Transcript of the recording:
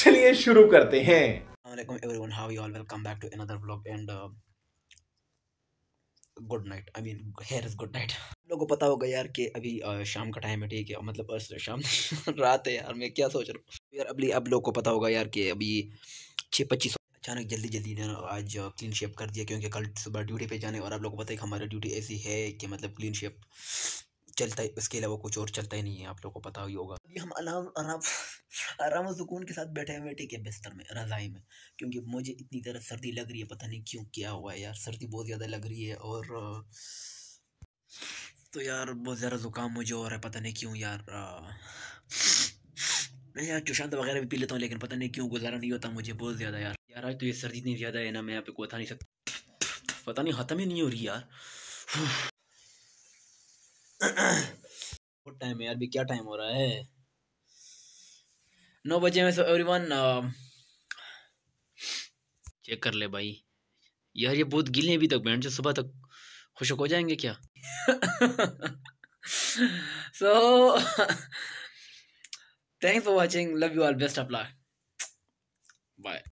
चलिए शुरू करते हैं Assalamualaikum everyone, how are you all? Welcome back to another good night I mean here is good night लोगों को पता होगा यार कि अभी uh, शाम का टाइम है ठीक है मतलब शाम रात है यार मैं क्या सोच रहा हूँ यार अभी अब लोगों को पता होगा यार कि अभी छः पच्चीस अचानक जल्दी जल्दी ने आज क्लीन uh, शेप कर दिया क्योंकि कल सुबह ड्यूटी पे जाने और आप लोगों को पता है कि हमारी ड्यूटी ऐसी है कि मतलब क्लीन शेप चलता है इसके अलावा कुछ और चलता ही नहीं है आप लोगों को पता ही होगा अभी हम आराम आराम आराम सुकून के साथ बैठे हैं बैठे के बिस्तर में रज़ाई में क्योंकि मुझे इतनी तरह सर्दी लग रही है पता नहीं क्यों क्या हुआ है यार सर्दी बहुत ज़्यादा लग रही है और तो यार बहुत ज़्यादा ज़ुकाम मुझे और है पता नहीं क्यों यार मैं यार चुशांत वगैरह भी पी लेता हूँ लेकिन पता नहीं क्यों गुजारा नहीं होता मुझे बहुत ज़्यादा यार यार आज तो ये सर्दी इतनी ज़्यादा है ना मैं यहाँ पे बता नहीं सकता पता नहीं ख़त्म ही नहीं हो रही यार टाइम है यार भी क्या टाइम हो रहा है नौ बजे में सो एवरीवन चेक कर ले भाई यार ये बहुत गिले अभी तक बैंड सुबह तक खुशक हो जाएंगे क्या so thanks for watching love you all best of luck bye